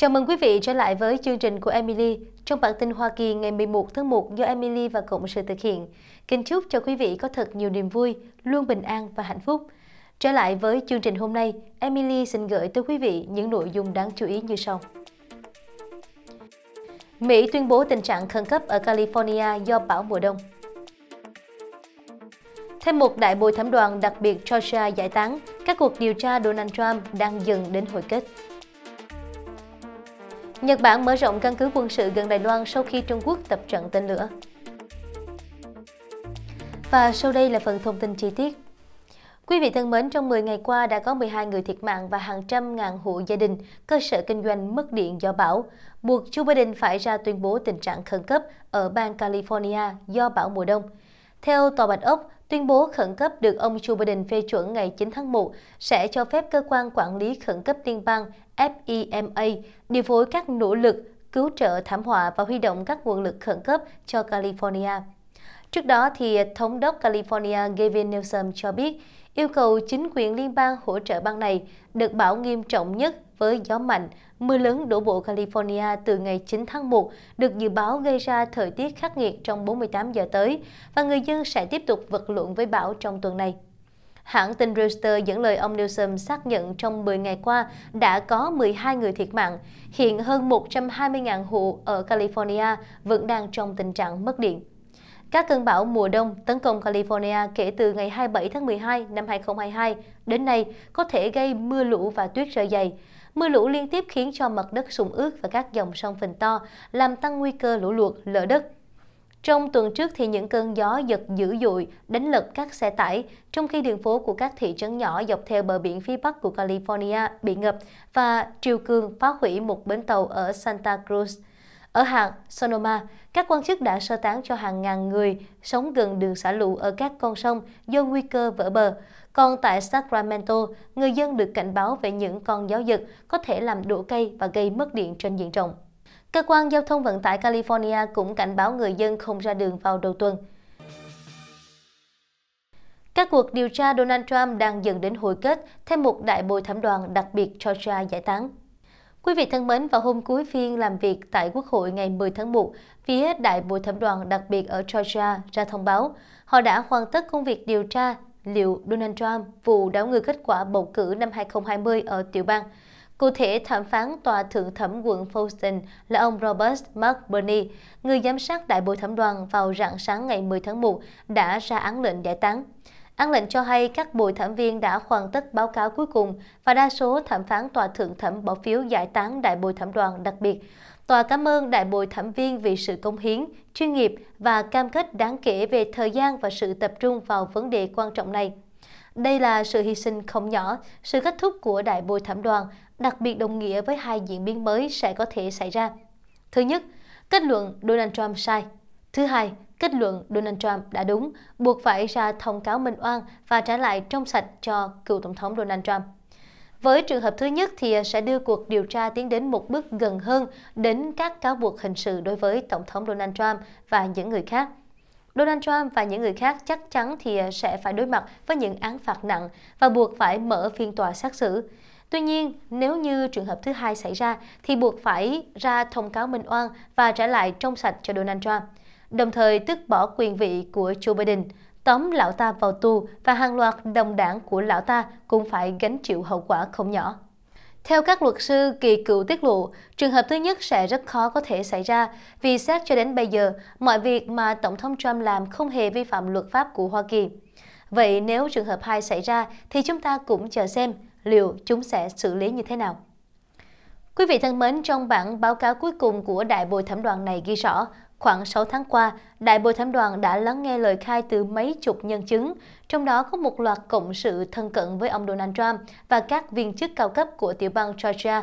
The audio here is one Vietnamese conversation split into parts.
Chào mừng quý vị trở lại với chương trình của Emily trong bản tin Hoa Kỳ ngày 11 tháng 1 do Emily và Cộng sự thực hiện. Kính chúc cho quý vị có thật nhiều niềm vui, luôn bình an và hạnh phúc. Trở lại với chương trình hôm nay, Emily xin gửi tới quý vị những nội dung đáng chú ý như sau. Mỹ tuyên bố tình trạng khẩn cấp ở California do bão mùa đông. Thêm một đại bồi thẩm đoàn đặc biệt Georgia giải tán, các cuộc điều tra Donald Trump đang dần đến hồi kết. Nhật Bản mở rộng căn cứ quân sự gần Đài Loan sau khi Trung Quốc tập trận tên lửa. Và sau đây là phần thông tin chi tiết. Quý vị thân mến, trong 10 ngày qua đã có 12 người thiệt mạng và hàng trăm ngàn hộ gia đình, cơ sở kinh doanh mất điện do bão, buộc Joe Biden phải ra tuyên bố tình trạng khẩn cấp ở bang California do bão mùa đông. Theo Tòa Bạch Ốc, Tuyên bố khẩn cấp được ông Joe Biden phê chuẩn ngày 9 tháng 1 sẽ cho phép cơ quan quản lý khẩn cấp liên bang FEMA điều phối các nỗ lực cứu trợ thảm họa và huy động các nguồn lực khẩn cấp cho California. Trước đó, thì Thống đốc California Gavin Newsom cho biết yêu cầu chính quyền liên bang hỗ trợ bang này được bảo nghiêm trọng nhất với gió mạnh, mưa lớn đổ bộ California từ ngày 9 tháng 1 được dự báo gây ra thời tiết khắc nghiệt trong 48 giờ tới và người dân sẽ tiếp tục vật lộn với bão trong tuần này. Hãng tin Reuters dẫn lời ông Newsom xác nhận trong 10 ngày qua đã có 12 người thiệt mạng. Hiện hơn 120.000 hộ ở California vẫn đang trong tình trạng mất điện. Các cơn bão mùa đông tấn công California kể từ ngày 27 tháng 12 năm 2022 đến nay có thể gây mưa lũ và tuyết rơi dày. Mưa lũ liên tiếp khiến cho mặt đất sung ướt và các dòng sông phình to, làm tăng nguy cơ lũ lụt, lở đất. Trong tuần trước thì những cơn gió giật dữ dội đánh lật các xe tải, trong khi đường phố của các thị trấn nhỏ dọc theo bờ biển phía bắc của California bị ngập và triều cường phá hủy một bến tàu ở Santa Cruz. Ở hàng Sonoma, các quan chức đã sơ tán cho hàng ngàn người sống gần đường xả lũ ở các con sông do nguy cơ vỡ bờ. Còn tại Sacramento, người dân được cảnh báo về những con gió giật có thể làm đổ cây và gây mất điện trên diện rộng. Cơ quan Giao thông Vận tải California cũng cảnh báo người dân không ra đường vào đầu tuần. Các cuộc điều tra Donald Trump đang dần đến hồi kết thêm một đại bồi thẩm đoàn đặc biệt cho Georgia giải tán. Quý vị thân mến, vào hôm cuối phiên làm việc tại Quốc hội ngày 10 tháng 1, phía đại bồi thẩm đoàn đặc biệt ở Georgia ra thông báo họ đã hoàn tất công việc điều tra liệu Donald Trump vụ đảo ngược kết quả bầu cử năm 2020 ở tiểu bang. Cụ thể, thẩm phán tòa thượng thẩm quận Fulton là ông Robert McBurney, người giám sát đại bồi thẩm đoàn vào rạng sáng ngày 10 tháng 1 đã ra án lệnh giải tán. An lệnh cho hay các bồi thẩm viên đã hoàn tất báo cáo cuối cùng và đa số thẩm phán tòa thượng thẩm bỏ phiếu giải tán đại bồi thẩm đoàn đặc biệt. Tòa cảm ơn đại bồi thẩm viên vì sự công hiến, chuyên nghiệp và cam kết đáng kể về thời gian và sự tập trung vào vấn đề quan trọng này. Đây là sự hy sinh không nhỏ, sự kết thúc của đại bồi thẩm đoàn, đặc biệt đồng nghĩa với hai diễn biến mới sẽ có thể xảy ra. Thứ nhất, kết luận Donald Trump sai. Thứ hai, kết luận Donald Trump đã đúng, buộc phải ra thông cáo minh oan và trả lại trong sạch cho cựu Tổng thống Donald Trump. Với trường hợp thứ nhất thì sẽ đưa cuộc điều tra tiến đến một bước gần hơn đến các cáo buộc hình sự đối với Tổng thống Donald Trump và những người khác. Donald Trump và những người khác chắc chắn thì sẽ phải đối mặt với những án phạt nặng và buộc phải mở phiên tòa xét xử. Tuy nhiên, nếu như trường hợp thứ hai xảy ra thì buộc phải ra thông cáo minh oan và trả lại trong sạch cho Donald Trump đồng thời tước bỏ quyền vị của Joe Biden, tóm lão ta vào tù và hàng loạt đồng đảng của lão ta cũng phải gánh chịu hậu quả không nhỏ. Theo các luật sư kỳ cựu tiết lộ, trường hợp thứ nhất sẽ rất khó có thể xảy ra vì xét cho đến bây giờ, mọi việc mà Tổng thống Trump làm không hề vi phạm luật pháp của Hoa Kỳ. Vậy nếu trường hợp 2 xảy ra thì chúng ta cũng chờ xem liệu chúng sẽ xử lý như thế nào. Quý vị thân mến, trong bản báo cáo cuối cùng của đại bồi thẩm đoàn này ghi rõ, Khoảng 6 tháng qua, Đại bồi thẩm đoàn đã lắng nghe lời khai từ mấy chục nhân chứng, trong đó có một loạt cộng sự thân cận với ông Donald Trump và các viên chức cao cấp của tiểu bang Georgia.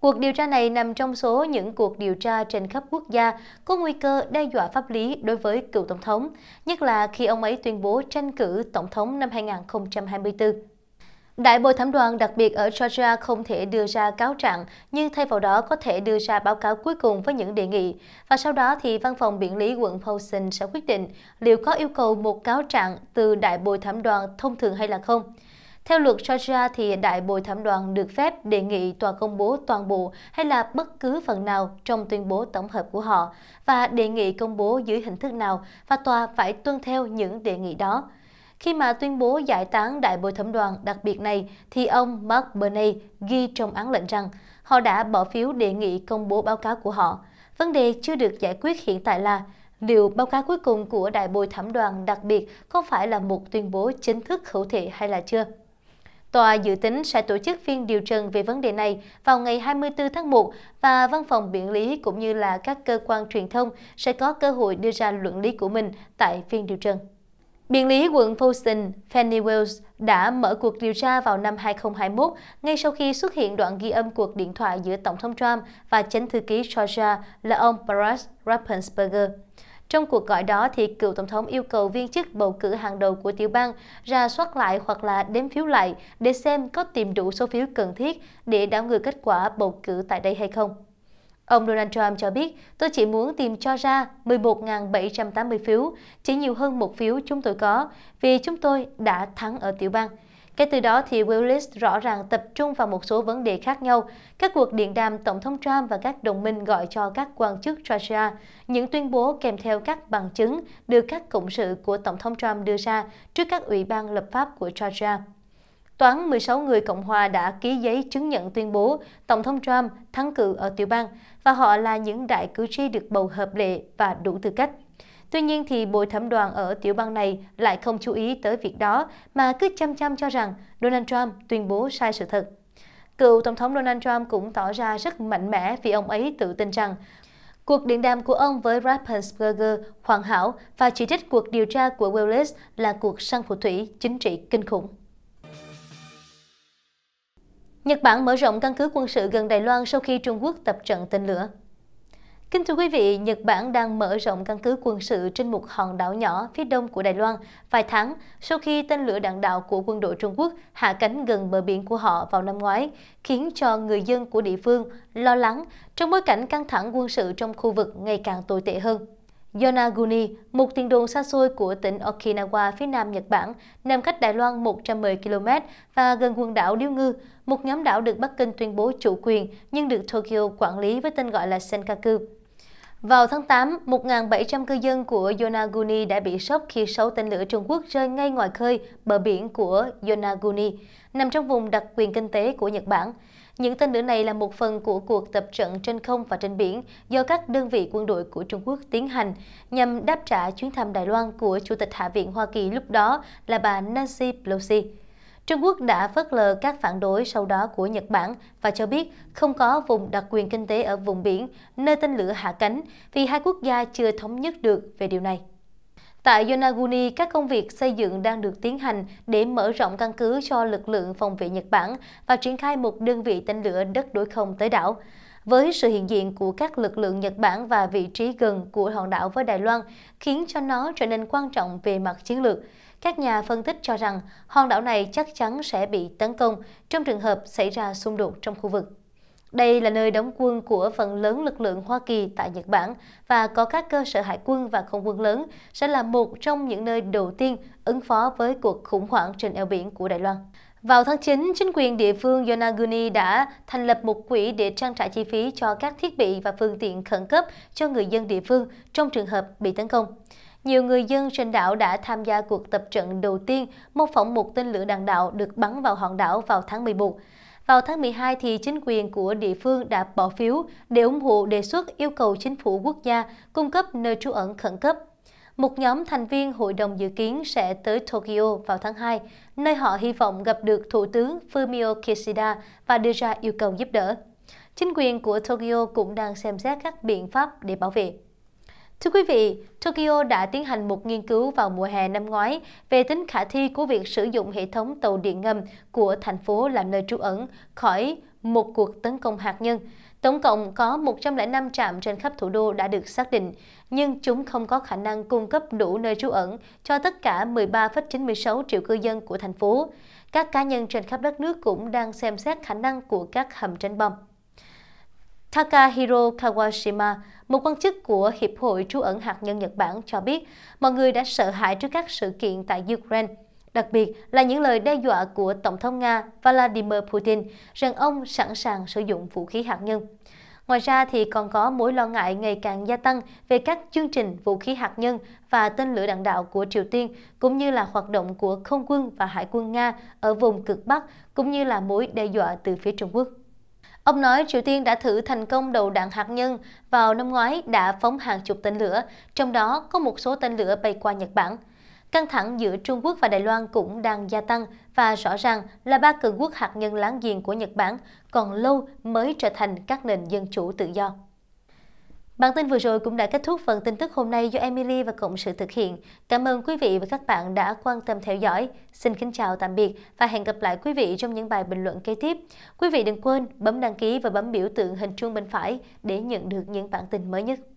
Cuộc điều tra này nằm trong số những cuộc điều tra trên khắp quốc gia có nguy cơ đe dọa pháp lý đối với cựu tổng thống, nhất là khi ông ấy tuyên bố tranh cử tổng thống năm 2024. Đại bồi thẩm đoàn đặc biệt ở Georgia không thể đưa ra cáo trạng, nhưng thay vào đó có thể đưa ra báo cáo cuối cùng với những đề nghị. Và sau đó thì văn phòng biện lý quận Paulson sẽ quyết định liệu có yêu cầu một cáo trạng từ đại bồi thẩm đoàn thông thường hay là không. Theo luật Georgia thì đại bồi thẩm đoàn được phép đề nghị tòa công bố toàn bộ hay là bất cứ phần nào trong tuyên bố tổng hợp của họ và đề nghị công bố dưới hình thức nào và tòa phải tuân theo những đề nghị đó. Khi mà tuyên bố giải tán đại bồi thẩm đoàn đặc biệt này, thì ông Mark Bernay ghi trong án lệnh rằng họ đã bỏ phiếu đề nghị công bố báo cáo của họ. Vấn đề chưa được giải quyết hiện tại là liệu báo cáo cuối cùng của đại bồi thẩm đoàn đặc biệt có phải là một tuyên bố chính thức hữu thể hay là chưa? Tòa dự tính sẽ tổ chức phiên điều trần về vấn đề này vào ngày 24 tháng 1 và văn phòng biện lý cũng như là các cơ quan truyền thông sẽ có cơ hội đưa ra luận lý của mình tại phiên điều trần. Biện lý quận Fulton, Fanny Wells đã mở cuộc điều tra vào năm 2021 ngay sau khi xuất hiện đoạn ghi âm cuộc điện thoại giữa Tổng thống Trump và chánh thư ký Georgia là ông Barack Rappensberger. Trong cuộc gọi đó, thì cựu Tổng thống yêu cầu viên chức bầu cử hàng đầu của tiểu bang ra soát lại hoặc là đếm phiếu lại để xem có tìm đủ số phiếu cần thiết để đảo ngược kết quả bầu cử tại đây hay không. Ông Donald Trump cho biết, tôi chỉ muốn tìm cho ra 11.780 phiếu, chỉ nhiều hơn một phiếu chúng tôi có, vì chúng tôi đã thắng ở tiểu bang. Kể từ đó thì Willis rõ ràng tập trung vào một số vấn đề khác nhau, các cuộc điện đàm Tổng thống Trump và các đồng minh gọi cho các quan chức Georgia, những tuyên bố kèm theo các bằng chứng được các cộng sự của Tổng thống Trump đưa ra trước các ủy ban lập pháp của Georgia. Tòa án 16 người Cộng hòa đã ký giấy chứng nhận tuyên bố Tổng thống Trump thắng cử ở tiểu bang và họ là những đại cử tri được bầu hợp lệ và đủ tư cách. Tuy nhiên thì bồi thẩm đoàn ở tiểu bang này lại không chú ý tới việc đó mà cứ chăm chăm cho rằng Donald Trump tuyên bố sai sự thật. Cựu Tổng thống Donald Trump cũng tỏ ra rất mạnh mẽ vì ông ấy tự tin rằng cuộc điện đàm của ông với Rappensperger hoàn hảo và chỉ trích cuộc điều tra của willis là cuộc săn phù thủy chính trị kinh khủng. Nhật Bản mở rộng căn cứ quân sự gần Đài Loan sau khi Trung Quốc tập trận tên lửa. Kính thưa quý vị, Nhật Bản đang mở rộng căn cứ quân sự trên một hòn đảo nhỏ phía đông của Đài Loan vài tháng sau khi tên lửa đạn đạo của quân đội Trung Quốc hạ cánh gần bờ biển của họ vào năm ngoái, khiến cho người dân của địa phương lo lắng trong bối cảnh căng thẳng quân sự trong khu vực ngày càng tồi tệ hơn. Yonaguni, một tiền đồn xa xôi của tỉnh Okinawa phía nam Nhật Bản, nằm cách Đài Loan 110 km và gần quần đảo Điêu Ngư, một nhóm đảo được Bắc Kinh tuyên bố chủ quyền nhưng được Tokyo quản lý với tên gọi là Senkaku. Vào tháng 8, 1.700 cư dân của Yonaguni đã bị sốc khi sáu tên lửa Trung Quốc rơi ngay ngoài khơi bờ biển của Yonaguni, nằm trong vùng đặc quyền kinh tế của Nhật Bản. Những tên lửa này là một phần của cuộc tập trận trên không và trên biển do các đơn vị quân đội của Trung Quốc tiến hành nhằm đáp trả chuyến thăm Đài Loan của Chủ tịch Hạ viện Hoa Kỳ lúc đó là bà Nancy Pelosi. Trung Quốc đã phớt lờ các phản đối sau đó của Nhật Bản và cho biết không có vùng đặc quyền kinh tế ở vùng biển nơi tên lửa hạ cánh vì hai quốc gia chưa thống nhất được về điều này. Tại Yonaguni, các công việc xây dựng đang được tiến hành để mở rộng căn cứ cho lực lượng phòng vệ Nhật Bản và triển khai một đơn vị tên lửa đất đối không tới đảo. Với sự hiện diện của các lực lượng Nhật Bản và vị trí gần của hòn đảo với Đài Loan khiến cho nó trở nên quan trọng về mặt chiến lược. Các nhà phân tích cho rằng hòn đảo này chắc chắn sẽ bị tấn công trong trường hợp xảy ra xung đột trong khu vực. Đây là nơi đóng quân của phần lớn lực lượng Hoa Kỳ tại Nhật Bản và có các cơ sở hải quân và không quân lớn sẽ là một trong những nơi đầu tiên ứng phó với cuộc khủng hoảng trên eo biển của Đài Loan. Vào tháng 9, chính quyền địa phương Yonaguni đã thành lập một quỹ để trang trải chi phí cho các thiết bị và phương tiện khẩn cấp cho người dân địa phương trong trường hợp bị tấn công. Nhiều người dân trên đảo đã tham gia cuộc tập trận đầu tiên mô phỏng một tên lửa đạn đạo được bắn vào hòn đảo vào tháng 11. Vào tháng 12 thì chính quyền của địa phương đã bỏ phiếu để ủng hộ đề xuất yêu cầu chính phủ quốc gia cung cấp nơi trú ẩn khẩn cấp. Một nhóm thành viên hội đồng dự kiến sẽ tới Tokyo vào tháng 2, nơi họ hy vọng gặp được Thủ tướng Fumio Kishida và đưa ra yêu cầu giúp đỡ. Chính quyền của Tokyo cũng đang xem xét các biện pháp để bảo vệ. Thưa quý vị, Tokyo đã tiến hành một nghiên cứu vào mùa hè năm ngoái về tính khả thi của việc sử dụng hệ thống tàu điện ngầm của thành phố làm nơi trú ẩn khỏi một cuộc tấn công hạt nhân. Tổng cộng có 105 trạm trên khắp thủ đô đã được xác định, nhưng chúng không có khả năng cung cấp đủ nơi trú ẩn cho tất cả 13,96 triệu cư dân của thành phố. Các cá nhân trên khắp đất nước cũng đang xem xét khả năng của các hầm tránh bom. Takahiro Kawashima, một quan chức của Hiệp hội trú ẩn hạt nhân Nhật Bản cho biết mọi người đã sợ hãi trước các sự kiện tại Ukraine, đặc biệt là những lời đe dọa của Tổng thống Nga Vladimir Putin rằng ông sẵn sàng sử dụng vũ khí hạt nhân. Ngoài ra thì còn có mối lo ngại ngày càng gia tăng về các chương trình vũ khí hạt nhân và tên lửa đạn đạo của Triều Tiên, cũng như là hoạt động của không quân và hải quân Nga ở vùng cực Bắc, cũng như là mối đe dọa từ phía Trung Quốc. Ông nói Triều Tiên đã thử thành công đầu đạn hạt nhân, vào năm ngoái đã phóng hàng chục tên lửa, trong đó có một số tên lửa bay qua Nhật Bản. Căng thẳng giữa Trung Quốc và Đài Loan cũng đang gia tăng và rõ ràng là ba cường quốc hạt nhân láng giềng của Nhật Bản còn lâu mới trở thành các nền dân chủ tự do. Bản tin vừa rồi cũng đã kết thúc phần tin tức hôm nay do Emily và Cộng sự thực hiện. Cảm ơn quý vị và các bạn đã quan tâm theo dõi. Xin kính chào tạm biệt và hẹn gặp lại quý vị trong những bài bình luận kế tiếp. Quý vị đừng quên bấm đăng ký và bấm biểu tượng hình chuông bên phải để nhận được những bản tin mới nhất.